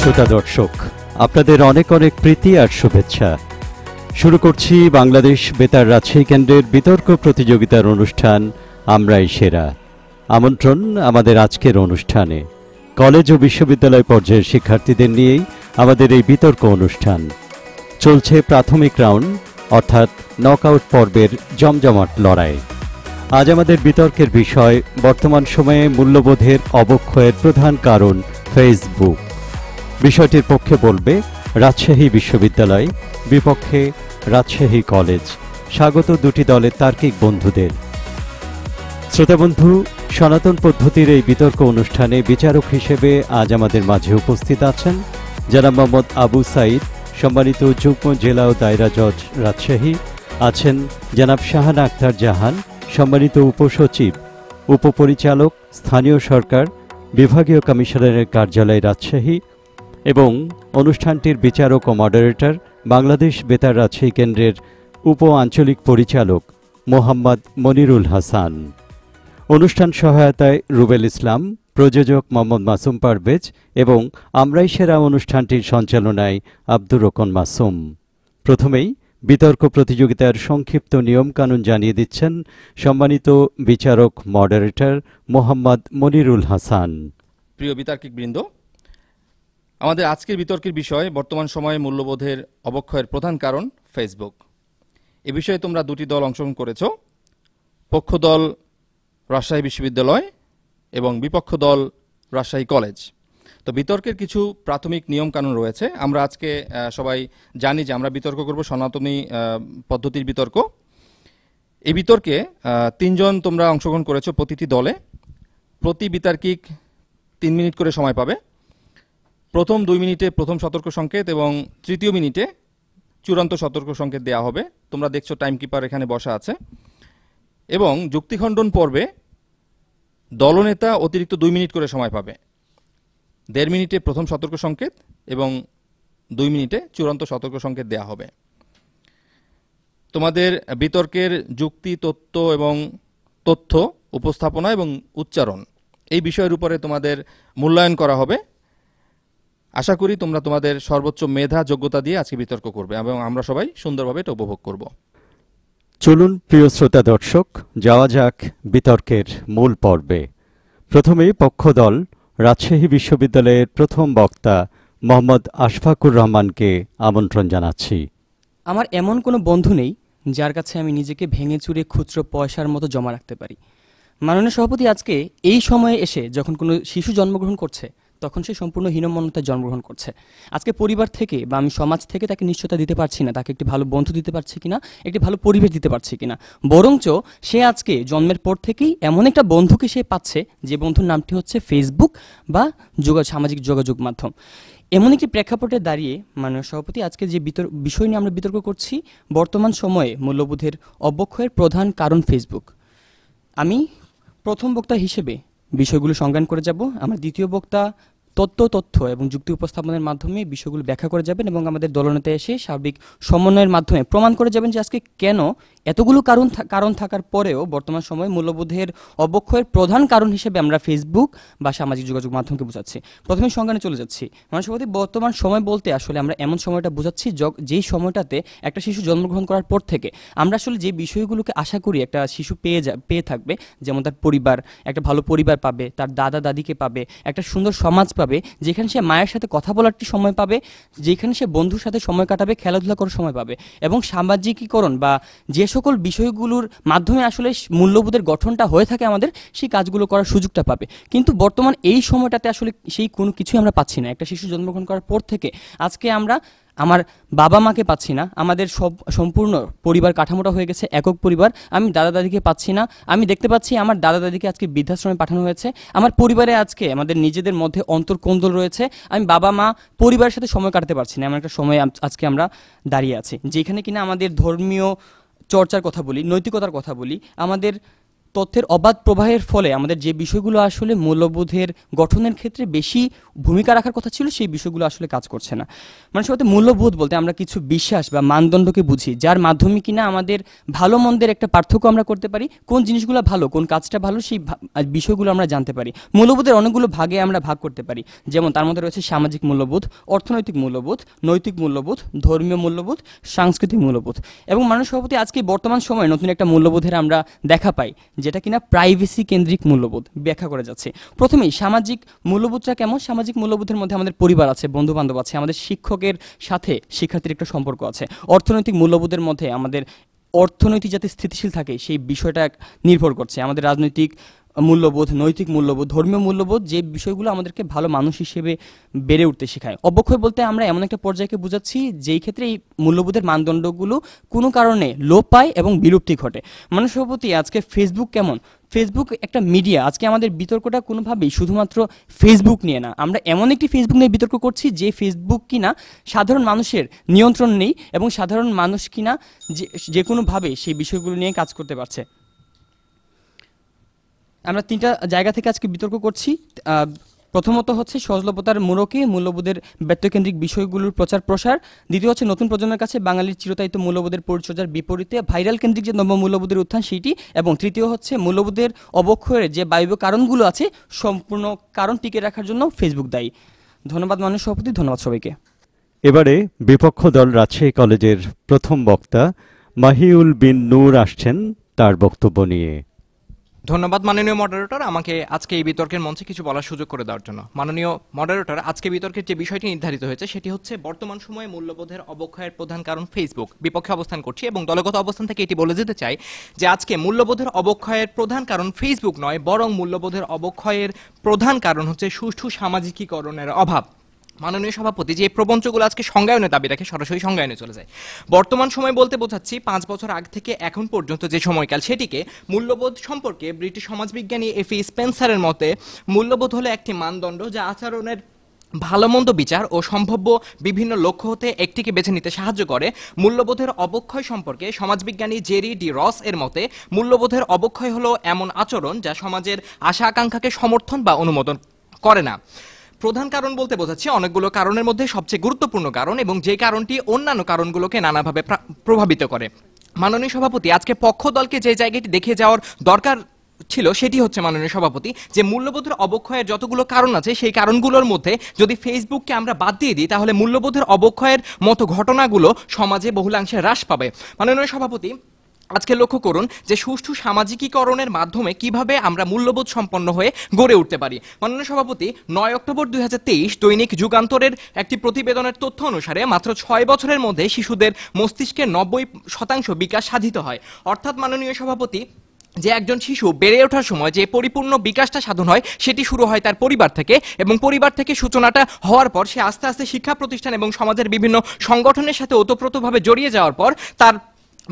শ্রোতা দর্শক আপনাদের অনেক অনেক প্রীতি আর শুভেচ্ছা শুরু করছি বাংলাদেশ বেতার রাজশাহী কেন্দ্রের বিতর্ক প্রতিযোগিতার অনুষ্ঠান আমরাই সেরা আমন্ত্রণ আমাদের আজকের অনুষ্ঠানে কলেজ ও বিশ্ববিদ্যালয় পর্যায়ের শিক্ষার্থীদের নিয়েই আমাদের এই বিতর্ক অনুষ্ঠান চলছে প্রাথমিক রাউন্ড অর্থাৎ নকআউট পর্বের জমজমাট লড়াই আজ আমাদের বিতর্কের বিষয় বর্তমান সময়ে মূল্যবোধের অবক্ষয়ের প্রধান কারণ ফেসবুক বিষয়টির পক্ষে বলবে রাজশাহী বিশ্ববিদ্যালয় বিপক্ষে রাজশাহী কলেজ স্বাগত দুটি দলের তার্কিক বন্ধুদের শ্রোতাবন্ধু সনাতন পদ্ধতির এই বিতর্ক অনুষ্ঠানে বিচারক হিসেবে আজ আমাদের মাঝে উপস্থিত আছেন জেলা মোহাম্মদ আবু সাইদ সম্মানিত যুগ্ম জেলা ও দায়রা জজ রাজশাহী আছেন জনাব শাহান আক্তার জাহান সম্মানিত উপসচিব উপপরিচালক স্থানীয় সরকার বিভাগীয় কমিশনারের কার্যালয় রাজশাহী এবং অনুষ্ঠানটির বিচারক ও মডারেটর বাংলাদেশ বেতার রাজশাহী কেন্দ্রের উপ আঞ্চলিক পরিচালক মোহাম্মদ মনিরুল হাসান অনুষ্ঠান সহায়তায় রুবেল ইসলাম প্রযোজক মোহাম্মদ মাসুম পারভেজ এবং আমরাই সেরা অনুষ্ঠানটির সঞ্চালনায় আব্দুর রকন মাসুম প্রথমেই বিতর্ক প্রতিযোগিতার সংক্ষিপ্ত নিয়মকানুন জানিয়ে দিচ্ছেন সম্মানিত বিচারক মডারেটর মোহাম্মদ মনিরুল হাসান প্রিয় বিতার্কিক বৃন্দ আমাদের আজকের বিতর্কের বিষয় বর্তমান সময়ে মূল্যবোধের অবক্ষয়ের প্রধান কারণ ফেসবুক এ বিষয়ে তোমরা দুটি দল অংশগ্রহণ করেছ পক্ষ দল রাজশাহী বিশ্ববিদ্যালয় এবং বিপক্ষ দল রাজশাহী কলেজ তো বিতর্কের কিছু প্রাথমিক নিয়মকানুন রয়েছে আমরা আজকে সবাই জানি যে আমরা বিতর্ক করব সনাতনী পদ্ধতির বিতর্ক এই বিতর্কে তিনজন তোমরা অংশগ্রহণ করেছো প্রতিটি দলে প্রতি বিতার্কিক তিন মিনিট করে সময় পাবে প্রথম দুই মিনিটে প্রথম সতর্ক সংকেত এবং তৃতীয় মিনিটে চূড়ান্ত সতর্ক সংকেত দেওয়া হবে তোমরা দেখছো টাইম কিপার এখানে বসা আছে এবং যুক্তিখণ্ডন পর্বে দলনেতা অতিরিক্ত দুই মিনিট করে সময় পাবে দেড় মিনিটে প্রথম সতর্ক সংকেত এবং দুই মিনিটে চূড়ান্ত সতর্ক সংকেত দেওয়া হবে তোমাদের বিতর্কের যুক্তি তত্ত্ব এবং তথ্য উপস্থাপনা এবং উচ্চারণ এই বিষয়ের উপরে তোমাদের মূল্যায়ন করা হবে আশা করি তোমরা তোমাদের সর্বোচ্চ মেধা যোগ্যতা দিয়ে আজকে বিতর্ক করবে এবং আমরা সবাই সুন্দরভাবে এটা উপভোগ করব চলুন প্রিয় শ্রোতা দর্শক যাওয়া যাক বিতর্কের মূল পর্বে প্রথমেই পক্ষদল রাজশাহী বিশ্ববিদ্যালয়ের প্রথম বক্তা মোহাম্মদ আশফাকুর রহমানকে আমন্ত্রণ জানাচ্ছি আমার এমন কোনো বন্ধু নেই যার কাছে আমি নিজেকে ভেঙে চুরে খুচরো পয়সার মতো জমা রাখতে পারি মাননীয় সভাপতি আজকে এই সময়ে এসে যখন কোনো শিশু জন্মগ্রহণ করছে তখন সে সম্পূর্ণ হীনমন্যতায় জন্মগ্রহণ করছে আজকে পরিবার থেকে বা আমি সমাজ থেকে তাকে নিশ্চয়তা দিতে পারছি না তাকে একটি ভালো বন্ধু দিতে পারছি কিনা একটি ভালো পরিবেশ দিতে পারছি কিনা বরঞ্চ সে আজকে জন্মের পর থেকেই এমন একটা বন্ধুকে সে পাচ্ছে যে বন্ধুর নামটি হচ্ছে ফেসবুক বা যোগা সামাজিক যোগাযোগ মাধ্যম এমন একটি প্রেক্ষাপটে দাঁড়িয়ে মাননীয় সভাপতি আজকে যে বিষয় নিয়ে আমরা বিতর্ক করছি বর্তমান সময়ে মূল্যবোধের অবক্ষয়ের প্রধান কারণ ফেসবুক আমি প্রথম বক্তা হিসেবে বিষয়গুলো সংজ্ঞান করে যাব আমার দ্বিতীয় বক্তা তত্ত্ব তথ্য এবং যুক্তি উপস্থাপনের মাধ্যমে বিষয়গুলো ব্যাখ্যা করে যাবেন এবং আমাদের দলনেতা এসে সার্বিক সমন্বয়ের মাধ্যমে প্রমাণ করে যাবেন যে আজকে কেন এতগুলো কারণ কারণ থাকার পরেও বর্তমান সময়ে মূল্যবোধের অবক্ষয়ের প্রধান কারণ হিসেবে আমরা ফেসবুক বা সামাজিক যোগাযোগ মাধ্যমকে বোঝাচ্ছি প্রথমে সংজ্ঞানে চলে যাচ্ছি মানসভাপতি বর্তমান সময় বলতে আসলে আমরা এমন সময়টা বোঝাচ্ছি যেই সময়টাতে একটা শিশু জন্মগ্রহণ করার পর থেকে আমরা আসলে যে বিষয়গুলোকে আশা করি একটা শিশু পেয়ে যা পেয়ে থাকবে যেমন তার পরিবার একটা ভালো পরিবার পাবে তার দাদা দাদিকে পাবে একটা সুন্দর সমাজ পাবে যেখানে সে মায়ের সাথে কথা বলারটি সময় পাবে যেখানে সে বন্ধুর সাথে সময় কাটাবে খেলাধুলা করার সময় পাবে এবং সামাজিকীকরণ বা যে সকল বিষয়গুলোর মাধ্যমে আসলে মূল্যবোধের গঠনটা হয়ে থাকে আমাদের সেই কাজগুলো করার সুযোগটা পাবে কিন্তু বর্তমান এই সময়টাতে আসলে সেই কোনো কিছুই আমরা পাচ্ছি না একটা শিশু জন্মগ্রহণ করার পর থেকে আজকে আমরা আমার বাবা মাকে পাচ্ছি না আমাদের সব সম্পূর্ণ পরিবার কাঠামোটা হয়ে গেছে একক পরিবার আমি দাদা দাদিকে পাচ্ছি না আমি দেখতে পাচ্ছি আমার দাদা দাদিকে আজকে বৃদ্ধাশ্রমে পাঠানো হয়েছে আমার পরিবারে আজকে আমাদের নিজেদের মধ্যে অন্তর্কন্দল রয়েছে আমি বাবা মা পরিবারের সাথে সময় কাটাতে পারছি না এমন একটা সময় আজকে আমরা দাঁড়িয়ে আছি যেখানে কিনা আমাদের ধর্মীয় চর্চার কথা বলি নৈতিকতার কথা বলি আমাদের তথ্যের অবাধ প্রবাহের ফলে আমাদের যে বিষয়গুলো আসলে মূল্যবোধের গঠনের ক্ষেত্রে বেশি ভূমিকা রাখার কথা ছিল সেই বিষয়গুলো আসলে কাজ করছে না মানে সাথে মূল্যবোধ বলতে আমরা কিছু বিশ্বাস বা মানদণ্ডকে বুঝি যার মাধ্যমে কিনা আমাদের ভালো মন্দের একটা পার্থক্য আমরা করতে পারি কোন জিনিসগুলো ভালো কোন কাজটা ভালো সেই বিষয়গুলো আমরা জানতে পারি মূল্যবোধের অনেকগুলো ভাগে আমরা ভাগ করতে পারি যেমন তার মধ্যে রয়েছে সামাজিক মূল্যবোধ অর্থনৈতিক মূল্যবোধ নৈতিক মূল্যবোধ ধর্মীয় মূল্যবোধ সাংস্কৃতিক মূল্যবোধ এবং মানুষ সভাপতি আজকে বর্তমান সময়ে নতুন একটা মূল্যবোধের আমরা দেখা পাই যেটা কিনা প্রাইভেসি কেন্দ্রিক মূল্যবোধ ব্যাখ্যা করে যাচ্ছে প্রথমেই সামাজিক মূল্যবোধটা কেমন সামাজিক মূল্যবোধের মধ্যে আমাদের পরিবার আছে বন্ধু বান্ধব আছে আমাদের শিক্ষকের সাথে শিক্ষার্থীর একটা সম্পর্ক আছে অর্থনৈতিক মূল্যবোধের মধ্যে আমাদের অর্থনৈতিক যাতে স্থিতিশীল থাকে সেই বিষয়টা নির্ভর করছে আমাদের রাজনৈতিক মূল্যবোধ নৈতিক মূল্যবোধ ধর্মীয় মূল্যবোধ যে বিষয়গুলো আমাদেরকে ভালো মানুষ হিসেবে বেড়ে উঠতে শেখায় অবক্ষয় বলতে আমরা এমন একটা পর্যায়কে বোঝাচ্ছি যেই ক্ষেত্রে এই মূল্যবোধের মানদণ্ডগুলো কোনো কারণে লোপ পায় এবং বিলুপ্তি ঘটে মানুষের সভাপতি আজকে ফেসবুক কেমন ফেসবুক একটা মিডিয়া আজকে আমাদের বিতর্কটা কোনোভাবেই শুধুমাত্র ফেসবুক নিয়ে না আমরা এমন একটি ফেসবুক নিয়ে বিতর্ক করছি যে ফেসবুক কিনা সাধারণ মানুষের নিয়ন্ত্রণ নেই এবং সাধারণ মানুষ কিনা যে যে কোনোভাবে সেই বিষয়গুলো নিয়ে কাজ করতে পারছে আমরা তিনটা জায়গা থেকে আজকে বিতর্ক করছি প্রথমত হচ্ছে সহজলভ্যতার মূলকে মূল্যবোধের ব্যক্তকেন্দ্রিক বিষয়গুলোর প্রচার প্রসার দ্বিতীয় হচ্ছে নতুন প্রজন্মের কাছে বাঙালির চিরতায়িত মূল্যবোধের পরিচর্যার বিপরীতে ভাইরাল কেন্দ্রিক যে নব্য মূল্যবোধের উত্থান সেইটি এবং তৃতীয় হচ্ছে মূল্যবোধের অবক্ষয়ের যে বায়ব্য কারণগুলো আছে সম্পূর্ণ কারণ টিকে রাখার জন্য ফেসবুক দায়ী ধন্যবাদ মাননীয় সভাপতি ধন্যবাদ সবাইকে এবারে বিপক্ষ দল রাজশাহী কলেজের প্রথম বক্তা মাহিউল বিন নূর আসছেন তার বক্তব্য নিয়ে ধন্যবাদ মাননীয় মডারেটর আমাকে আজকে এই বিতর্কের মঞ্চে কিছু বলার সুযোগ করে দেওয়ার জন্য মাননীয় মডারেটর আজকে বিতর্কের যে বিষয়টি নির্ধারিত হয়েছে সেটি হচ্ছে বর্তমান সময়ে মূল্যবোধের অবক্ষয়ের প্রধান কারণ ফেসবুক বিপক্ষে অবস্থান করছি এবং দলগত অবস্থান থেকে এটি বলে যেতে চাই যে আজকে মূল্যবোধের অবক্ষয়ের প্রধান কারণ ফেসবুক নয় বরং মূল্যবোধের অবক্ষয়ের প্রধান কারণ হচ্ছে সুষ্ঠু সামাজিকীকরণের অভাব মাননীয় সভাপতি যে প্রবঞ্চগুলো আজকে সংজ্ঞায়নে দাবি রাখে সরাসরি সংজ্ঞায়নে চলে যায় বর্তমান সময় বলতে বোঝাচ্ছি পাঁচ বছর আগ থেকে এখন পর্যন্ত যে সময়কাল সেটিকে মূল্যবোধ সম্পর্কে ব্রিটিশ সমাজবিজ্ঞানী এফি স্পেন্সারের মতে মূল্যবোধ হলো একটি মানদণ্ড যা আচরণের ভালো মন্দ বিচার ও সম্ভাব্য বিভিন্ন লক্ষ্য হতে একটিকে বেছে নিতে সাহায্য করে মূল্যবোধের অবক্ষয় সম্পর্কে সমাজবিজ্ঞানী জেরি ডি রস এর মতে মূল্যবোধের অবক্ষয় হলো এমন আচরণ যা সমাজের আশা আকাঙ্ক্ষাকে সমর্থন বা অনুমোদন করে না প্রধান কারণ বলতে বোঝাচ্ছে অনেকগুলো কারণের মধ্যে সবচেয়ে গুরুত্বপূর্ণ কারণ এবং যে কারণটি অন্যান্য কারণগুলোকে নানাভাবে প্রভাবিত করে মাননীয় সভাপতি আজকে পক্ষ দলকে যে জায়গাটি দেখে যাওয়ার দরকার ছিল সেটি হচ্ছে মাননীয় সভাপতি যে মূল্যবোধের অবক্ষয়ের যতগুলো কারণ আছে সেই কারণগুলোর মধ্যে যদি ফেসবুককে আমরা বাদ দিয়ে দিই তাহলে মূল্যবোধের অবক্ষয়ের মতো ঘটনাগুলো সমাজে বহুলাংশে হ্রাস পাবে মাননীয় সভাপতি আজকে লক্ষ্য করুন যে সুষ্ঠু সামাজিকীকরণের মাধ্যমে কিভাবে আমরা মূল্যবোধ সম্পন্ন হয়ে গড়ে উঠতে পারি মাননীয় সভাপতি নয় অক্টোবর দুই দৈনিক যুগান্তরের একটি প্রতিবেদনের তথ্য অনুসারে মাত্র ছয় বছরের মধ্যে শিশুদের মস্তিষ্কের নব্বই শতাংশ বিকাশ সাধিত হয় অর্থাৎ মাননীয় সভাপতি যে একজন শিশু বেড়ে ওঠার সময় যে পরিপূর্ণ বিকাশটা সাধন হয় সেটি শুরু হয় তার পরিবার থেকে এবং পরিবার থেকে সূচনাটা হওয়ার পর সে আস্তে আস্তে শিক্ষা প্রতিষ্ঠান এবং সমাজের বিভিন্ন সংগঠনের সাথে ওতপ্রোতভাবে জড়িয়ে যাওয়ার পর তার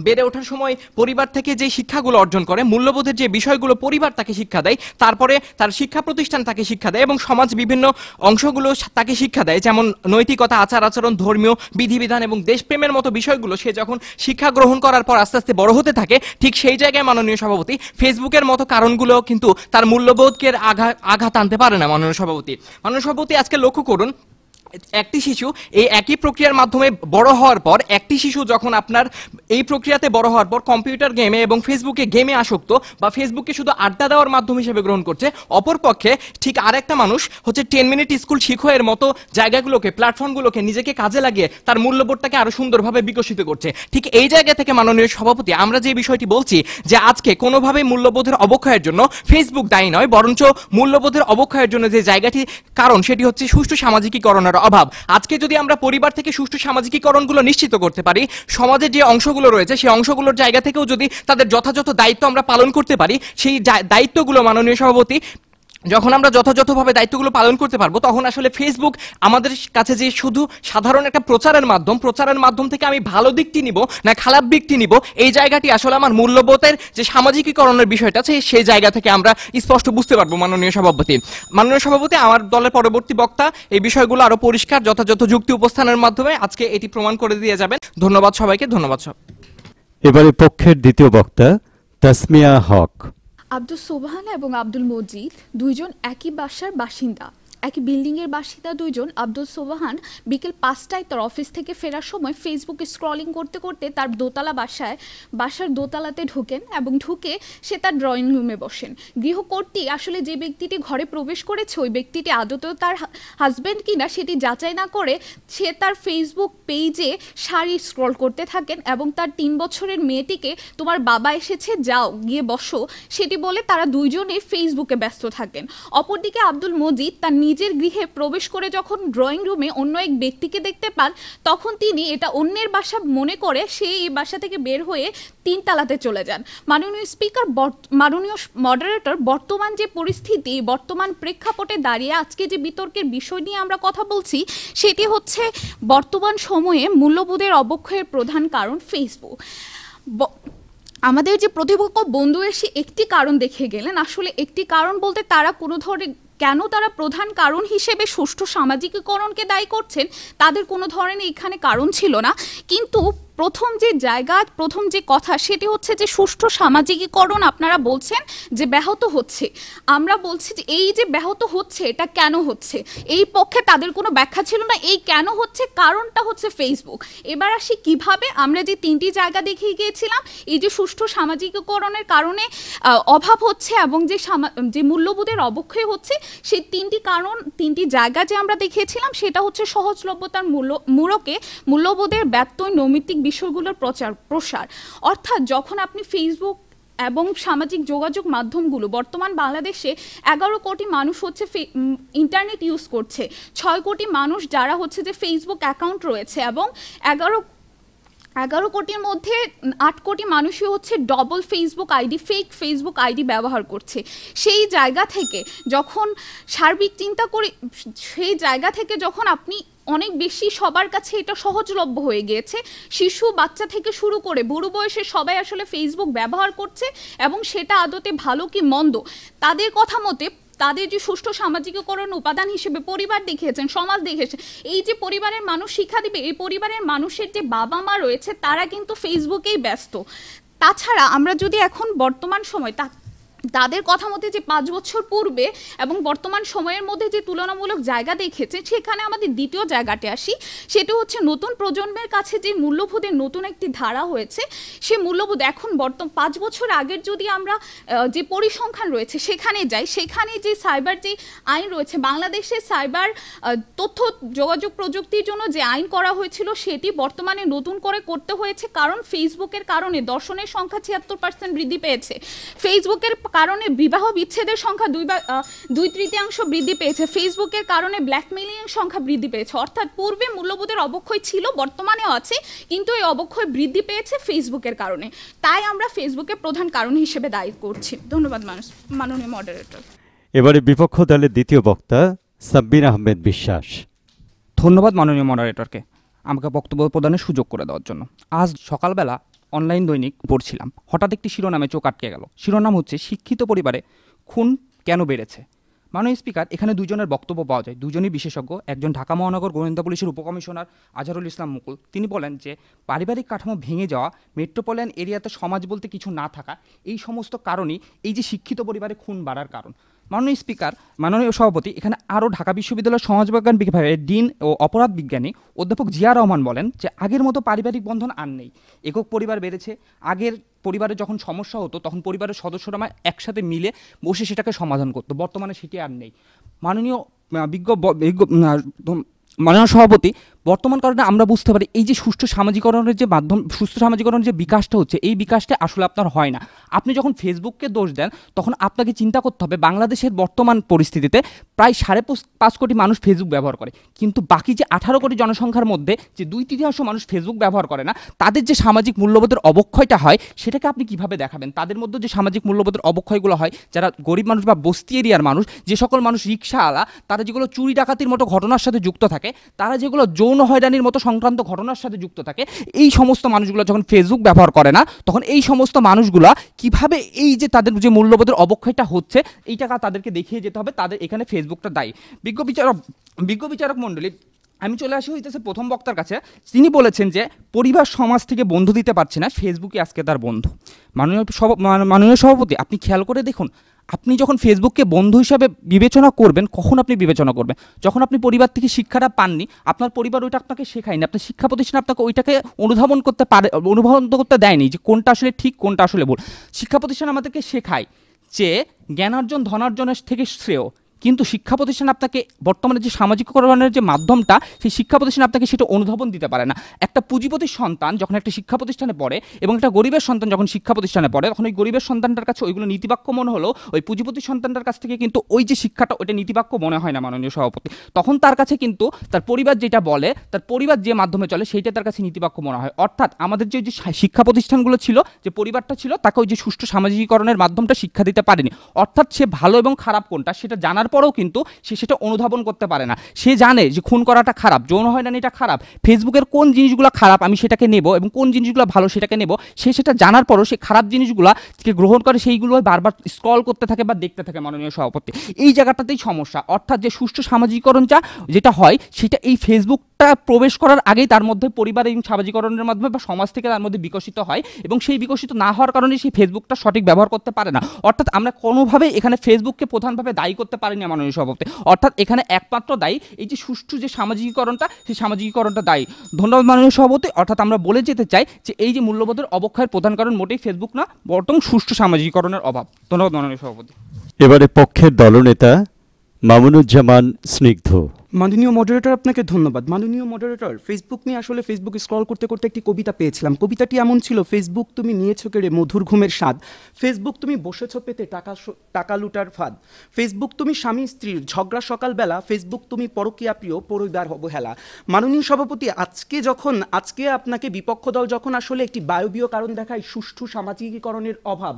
বেড়ে ওঠার সময় পরিবার থেকে যে শিক্ষাগুলো অর্জন করে মূল্যবোধের যে বিষয়গুলো পরিবার তাকে শিক্ষা দেয় তারপরে তার শিক্ষা প্রতিষ্ঠান তাকে শিক্ষা দেয় এবং সমাজ বিভিন্ন অংশগুলো তাকে শিক্ষা দেয় যেমন নৈতিকতা আচার আচরণ ধর্মীয় বিধিবিধান এবং দেশপ্রেমের মতো বিষয়গুলো সে যখন শিক্ষা গ্রহণ করার পর আস্তে আস্তে বড় হতে থাকে ঠিক সেই জায়গায় মাননীয় সভাপতি ফেসবুকের মতো কারণগুলো কিন্তু তার মূল্যবোধকে আঘাত আঘাত আনতে পারে না মাননীয় সভাপতি মাননীয় সভাপতি আজকে লক্ষ্য করুন একটি শিশু এই একই প্রক্রিয়ার মাধ্যমে বড় হওয়ার পর একটি শিশু যখন আপনার এই প্রক্রিয়াতে বড় হওয়ার পর কম্পিউটার গেমে এবং ফেসবুকে গেমে আসক্ত বা ফেসবুকে শুধু আড্ডা দেওয়ার মাধ্যম হিসেবে গ্রহণ করছে অপরপক্ষে ঠিক আরেকটা মানুষ হচ্ছে টেন মিনিট স্কুল শিখো মতো জায়গাগুলোকে প্ল্যাটফর্মগুলোকে নিজেকে কাজে লাগিয়ে তার মূল্যবোধটাকে আরও সুন্দরভাবে বিকশিত করছে ঠিক এই জায়গা থেকে মাননীয় সভাপতি আমরা যে বিষয়টি বলছি যে আজকে কোনোভাবে মূল্যবোধের অবক্ষয়ের জন্য ফেসবুক দায়ী নয় বরঞ্চ মূল্যবোধের অবক্ষয়ের জন্য যে জায়গাটি কারণ সেটি হচ্ছে সুষ্ঠু সামাজিকীকরণের করার অভাব আজকে যদি আমরা পরিবার থেকে সুষ্ঠু সামাজিকীকরণগুলো নিশ্চিত করতে পারি সমাজের যে অংশগুলো রয়েছে সেই অংশগুলোর জায়গা থেকেও যদি তাদের যথাযথ দায়িত্ব আমরা পালন করতে পারি সেই দায়িত্বগুলো মাননীয় সভাপতি যখন আমরা যথাযথভাবে দায়িত্বগুলো পালন করতে পারবো তখন আসলে ফেসবুক আমাদের কাছে যে শুধু সাধারণ একটা প্রচারের মাধ্যম প্রচারের মাধ্যম থেকে আমি ভালো দিকটি নিব না খারাপ দিকটি নিব এই জায়গাটি আসলে আমার মূল্যবোধের যে সামাজিকীকরণের বিষয়টা আছে সেই জায়গা থেকে আমরা স্পষ্ট বুঝতে পারবো মাননীয় সভাপতি মাননীয় সভাপতি আমার দলের পরবর্তী বক্তা এই বিষয়গুলো আরো পরিষ্কার যথাযথ যুক্তি উপস্থানের মাধ্যমে আজকে এটি প্রমাণ করে দিয়ে যাবেন ধন্যবাদ সবাইকে ধন্যবাদ সব এবারে পক্ষের দ্বিতীয় বক্তা তাসমিয়া হক আব্দুল সোবহান এবং আব্দুল মজিদ দুইজন একই বাসার বাসিন্দা এক বিল্ডিংয়ের বাসিন্দা দুজন আব্দুল সোবাহান বিকেল পাঁচটায় তার অফিস থেকে ফেরার সময় ফেসবুকে স্ক্রলিং করতে করতে তার দোতলা বাসায় বাসার দোতলাতে ঢোকেন এবং ঢুকে সে তার ড্রয়িং রুমে বসেন গৃহকর্ত্রী আসলে যে ব্যক্তিটি ঘরে প্রবেশ করেছে ওই ব্যক্তিটি আদতেও তার হাজব্যান্ড কিনা সেটি যাচাই না করে সে তার ফেসবুক পেজে শাড়ি স্ক্রল করতে থাকেন এবং তার তিন বছরের মেয়েটিকে তোমার বাবা এসেছে যাও গিয়ে বসো সেটি বলে তারা দুইজনে ফেসবুকে ব্যস্ত থাকেন অপরদিকে আব্দুল মজিদ তার নিজের গৃহে প্রবেশ করে যখন ড্রয়িং রুমে অন্য এক ব্যক্তিকে দেখতে পান তখন তিনি এটা অন্যের বাসা মনে করে সেই এই বাসা থেকে বের হয়ে তিনতলাতে চলে যান মাননীয় স্পিকার মাননীয় মডারেটর বর্তমান যে পরিস্থিতি বর্তমান প্রেক্ষাপটে দাঁড়িয়ে আজকে যে বিতর্কের বিষয় নিয়ে আমরা কথা বলছি সেটি হচ্ছে বর্তমান সময়ে মূল্যবোধের অবক্ষয়ের প্রধান কারণ ফেসবুক আমাদের যে প্রতিপক্ষ বন্ধু এসে একটি কারণ দেখে গেলেন আসলে একটি কারণ বলতে তারা কোনো ধরনের কেন তারা প্রধান কারণ হিসেবে সুষ্ঠু সামাজিকীকরণকে দায়ী করছেন তাদের কোনো ধরনের এখানে কারণ ছিল না কিন্তু প্রথম যে জায়গা প্রথম যে কথা সেটি হচ্ছে যে সুষ্ঠু সামাজিকীকরণ আপনারা বলছেন যে ব্যাহত হচ্ছে আমরা বলছি যে এই যে ব্যাহত হচ্ছে এটা কেন হচ্ছে এই পক্ষে তাদের কোনো ব্যাখ্যা ছিল না এই কেন হচ্ছে কারণটা হচ্ছে ফেসবুক এবার আসি কিভাবে আমরা যে তিনটি জায়গা দেখিয়ে গিয়েছিলাম এই যে সুষ্ঠু সামাজিকীকরণের কারণে অভাব হচ্ছে এবং যে যে মূল্যবোধের অবক্ষয় হচ্ছে সেই তিনটি কারণ তিনটি জায়গা যে আমরা দেখিয়েছিলাম সেটা হচ্ছে সহজলভ্যতার মূল্য মূলকে মূল্যবোধের ব্যত্যয় নৈমিত্তিক বিষয়গুলোর প্রচার প্রসার অর্থাৎ যখন আপনি ফেসবুক এবং সামাজিক যোগাযোগ মাধ্যমগুলো বর্তমান বাংলাদেশে এগারো কোটি মানুষ হচ্ছে ইন্টারনেট ইউজ করছে ছয় কোটি মানুষ যারা হচ্ছে যে ফেসবুক অ্যাকাউন্ট রয়েছে এবং এগারো এগারো কোটির মধ্যে আট কোটি মানুষই হচ্ছে double Facebook ID fake Facebook ID ব্যবহার করছে সেই জায়গা থেকে যখন সার্বিক চিন্তা করে সেই জায়গা থেকে যখন আপনি অনেক বেশি সবার কাছে এটা সহজলভ্য হয়ে গিয়েছে শিশু বাচ্চা থেকে শুরু করে বুড়ো বয়সে সবাই আসলে ফেসবুক ব্যবহার করছে এবং সেটা আদতে ভালো কি মন্দ তাদের কথা মতে তাদের যে সুষ্ঠু সামাজিকীকরণ উপাদান হিসেবে পরিবার দেখিয়েছেন সমাজ দেখিয়েছেন এই যে পরিবারের মানুষ শিক্ষা দিবে এই পরিবারের মানুষের যে বাবা মা রয়েছে তারা কিন্তু ফেসবুকেই ব্যস্ত তাছাড়া আমরা যদি এখন বর্তমান সময় তা তাদের কথা মতে যে পাঁচ বছর পূর্বে এবং বর্তমান সময়ের মধ্যে যে তুলনামূলক জায়গা দেখেছে সেখানে আমাদের দ্বিতীয় জায়গাটি আসি সেটা হচ্ছে নতুন প্রজন্মের কাছে যে মূল্যবোধের নতুন একটি ধারা হয়েছে সে মূল্যবোধ এখন বর্তমান পাঁচ বছর আগের যদি আমরা যে পরিসংখ্যান রয়েছে সেখানে যাই সেখানে যে সাইবার যে আইন রয়েছে বাংলাদেশে সাইবার তথ্য যোগাযোগ প্রযুক্তির জন্য যে আইন করা হয়েছিল সেটি বর্তমানে নতুন করে করতে হয়েছে কারণ ফেসবুকের কারণে দর্শনের সংখ্যা ছিয়াত্তর পার্সেন্ট বৃদ্ধি পেয়েছে ফেসবুকের কারণে বিবাহ বিচ্ছেদের সংখ্যা দুই বা দুই তৃতীয়াংশ বৃদ্ধি পেয়েছে ফেসবুকের কারণে ব্ল্যাকমেলিং সংখ্যা বৃদ্ধি পেয়েছে অর্থাৎ পূর্বে মূল্যবোধের অবক্ষয় ছিল বর্তমানেও আছে কিন্তু এই অবক্ষয় বৃদ্ধি পেয়েছে ফেসবুকের কারণে তাই আমরা ফেসবুকে প্রধান কারণ হিসেবে দায়ী করছি ধন্যবাদ মানুষ মাননীয় মডারেটর এবারে বিপক্ষ দলের দ্বিতীয় বক্তা সাব্বির আহমেদ বিশ্বাস ধন্যবাদ মাননীয় মডারেটরকে আমাকে বক্তব্য প্রদানের সুযোগ করে দেওয়ার জন্য আজ সকালবেলা অনলাইন দৈনিক পড়ছিলাম হঠাৎ একটি শিরোনামে চোখ আটকে গেল শিরোনাম হচ্ছে শিক্ষিত পরিবারে খুন কেন বেড়েছে মাননীয় স্পিকার এখানে দুজনের বক্তব্য পাওয়া যায় দুজনই বিশেষজ্ঞ একজন ঢাকা মহানগর গোয়েন্দা পুলিশের উপকমিশনার আজহারুল ইসলাম মুকুল তিনি বলেন যে পারিবারিক কাঠামো ভেঙে যাওয়া মেট্রোপলিয়ান এরিয়াতে সমাজ বলতে কিছু না থাকা এই সমস্ত কারণই এই যে শিক্ষিত পরিবারে খুন বাড়ার কারণ মাননীয় স্পিকার মাননীয় সভাপতি এখানে আরও ঢাকা বিশ্ববিদ্যালয়ের সমাজবিজ্ঞান বিভাগের ডিন ও অপরাধ বিজ্ঞানী অধ্যাপক জিয়া রহমান বলেন যে আগের মতো পারিবারিক বন্ধন আর নেই একক পরিবার বেড়েছে আগের পরিবারে যখন সমস্যা হতো তখন পরিবারের সদস্যরা একসাথে মিলে বসে সেটাকে সমাধান করতো বর্তমানে সেটি আর নেই মাননীয় বিজ্ঞ বিজ্ঞ মাননীয় সভাপতি বর্তমান কারণে আমরা বুঝতে পারি এই যে সুষ্ঠু সামাজিকরণের যে মাধ্যম সুস্থ সামাজিকরণের যে বিকাশটা হচ্ছে এই বিকাশটা আসলে আপনার হয় না আপনি যখন ফেসবুককে দোষ দেন তখন আপনাকে চিন্তা করতে হবে বাংলাদেশের বর্তমান পরিস্থিতিতে প্রায় সাড়ে পাঁচ কোটি মানুষ ফেসবুক ব্যবহার করে কিন্তু বাকি যে আঠারো কোটি জনসংখ্যার মধ্যে যে দুই তৃতীয়াংশ মানুষ ফেসবুক ব্যবহার করে না তাদের যে সামাজিক মূল্যবোধের অবক্ষয়টা হয় সেটাকে আপনি কিভাবে দেখাবেন তাদের মধ্যে যে সামাজিক মূল্যবোধের অবক্ষয়গুলো হয় যারা গরিব মানুষ বা বস্তি এরিয়ার মানুষ যে সকল মানুষ রিক্সা আলা তারা যেগুলো চুরি ডাকাতির মতো ঘটনার সাথে যুক্ত থাকে তারা যেগুলো যৌন যৌন হয়রানির মতো সংক্রান্ত ঘটনার সাথে যুক্ত থাকে এই সমস্ত মানুষগুলো যখন ফেসবুক ব্যবহার করে না তখন এই সমস্ত মানুষগুলা কিভাবে এই যে তাদের যে মূল্যবোধের অবক্ষয়টা হচ্ছে এই টাকা তাদেরকে দেখিয়ে যেতে হবে তাদের এখানে ফেসবুকটা দায়ী বিজ্ঞ বিচারক বিজ্ঞ বিচারক মণ্ডলী আমি চলে আসি হইতেছে প্রথম বক্তার কাছে তিনি বলেছেন যে পরিবার সমাজ থেকে বন্ধু দিতে পারছে না ফেসবুকে আজকে তার বন্ধু মাননীয় সভা মাননীয় সভাপতি আপনি খেয়াল করে দেখুন আপনি যখন ফেসবুককে বন্ধু হিসাবে বিবেচনা করবেন কখন আপনি বিবেচনা করবেন যখন আপনি পরিবার থেকে শিক্ষাটা পাননি আপনার পরিবার ওইটা আপনাকে শেখায়নি আপনার শিক্ষা প্রতিষ্ঠান আপনাকে ওইটাকে অনুধাবন করতে পারে অনুধাবন করতে দেয়নি যে কোনটা আসলে ঠিক কোনটা আসলে ভুল শিক্ষা প্রতিষ্ঠান আমাদেরকে শেখায় যে জ্ঞানার্জন ধনার্জনের থেকে শ্রেয় কিন্তু শিক্ষা প্রতিষ্ঠান আপনাকে বর্তমানে যে সামাজিককরণের যে মাধ্যমটা সেই শিক্ষা প্রতিষ্ঠান আপনাকে সেটা অনুধাবন দিতে পারে না একটা পুঁজিপতির সন্তান যখন একটা শিক্ষা প্রতিষ্ঠানে পড়ে এবং একটা গরিবের সন্তান যখন শিক্ষা প্রতিষ্ঠানে পড়ে তখন ওই গরিবের সন্তানটার কাছে ওইগুলো নীতিবাক্য মনে হলো ওই পুঁজিপতির সন্তানটার কাছ থেকে কিন্তু ওই যে শিক্ষাটা ওইটা নীতিবাক্য মনে হয় না মাননীয় সভাপতি তখন তার কাছে কিন্তু তার পরিবার যেটা বলে তার পরিবার যে মাধ্যমে চলে সেইটা তার কাছে নীতিবাক্য মনে হয় অর্থাৎ আমাদের যে যে শিক্ষা প্রতিষ্ঠানগুলো ছিল যে পরিবারটা ছিল তাকে ওই যে সুষ্ঠু সামাজিকীকরণের মাধ্যমটা শিক্ষা দিতে পারেনি অর্থাৎ সে ভালো এবং খারাপ কোনটা সেটা জানার তারপরেও কিন্তু সে সেটা অনুধাবন করতে পারে না সে জানে যে খুন করাটা খারাপ যৌন হয়রানিটা খারাপ ফেসবুকের কোন জিনিসগুলো খারাপ আমি সেটাকে নেব এবং কোন জিনিসগুলো ভালো সেটাকে নেব সে সেটা জানার পরও সে খারাপ জিনিসগুলো গ্রহণ করে সেইগুলো বারবার স্ক্রল করতে থাকে বা দেখতে থাকে মাননীয় সভাপতি এই জায়গাটাতেই সমস্যা অর্থাৎ যে সুষ্ঠু সামাজিকরণ যা যেটা হয় সেটা এই ফেসবুক একটা প্রবেশ করার আগেই তার মধ্যে পরিবার এবং সামাজিকরণের মাধ্যমে বা সমাজ থেকে তার মধ্যে বিকশিত হয় এবং সেই বিকশিত না হওয়ার কারণে সেই ফেসবুকটা সঠিক ব্যবহার করতে পারে না অর্থাৎ আমরা কোনোভাবে এখানে ফেসবুককে প্রধানভাবে দায়ী করতে পারিনি মাননীয় সভাপতি অর্থাৎ এখানে একমাত্র দায়ী এই যে সুষ্ঠু যে সামাজিকীকরণটা সেই সামাজিকীকরণটা দায়ী ধন্যবাদ মাননীয় সভাপতি অর্থাৎ আমরা বলে যেতে চাই যে এই যে মূল্যবোধের অবক্ষয়ের প্রধান কারণ মোটেই ফেসবুক না বরং সুষ্ঠু সামাজিকীকরণের অভাব ধন্যবাদ মাননীয় সভাপতি এবারে পক্ষের দলনেতা মামুনুজ্জামান স্নিগ্ধ মাননীয় মডারেটর আপনাকে ধন্যবাদ মাননীয় মডারেটর ফেসবুক নিয়ে আসলে ফেসবুক স্ক্রল করতে করতে একটি কবিতা পেয়েছিলাম কবিতাটি এমন ছিল ফেসবুক তুমি নিয়েছো কেড়ে মধুর ঘুমের স্বাদ ফেসবুক তুমি বসেছ পেতে টাকা টাকা লুটার ফাঁদ ফেসবুক তুমি স্বামী স্ত্রীর ঝগড়া সকালবেলা ফেসবুক তুমি পরকীয়া প্রিয় পরিবার অবহেলা মাননীয় সভাপতি আজকে যখন আজকে আপনাকে বিপক্ষ দল যখন আসলে একটি বায়বীয় কারণ দেখায় সুষ্ঠু সামাজিকীকরণের অভাব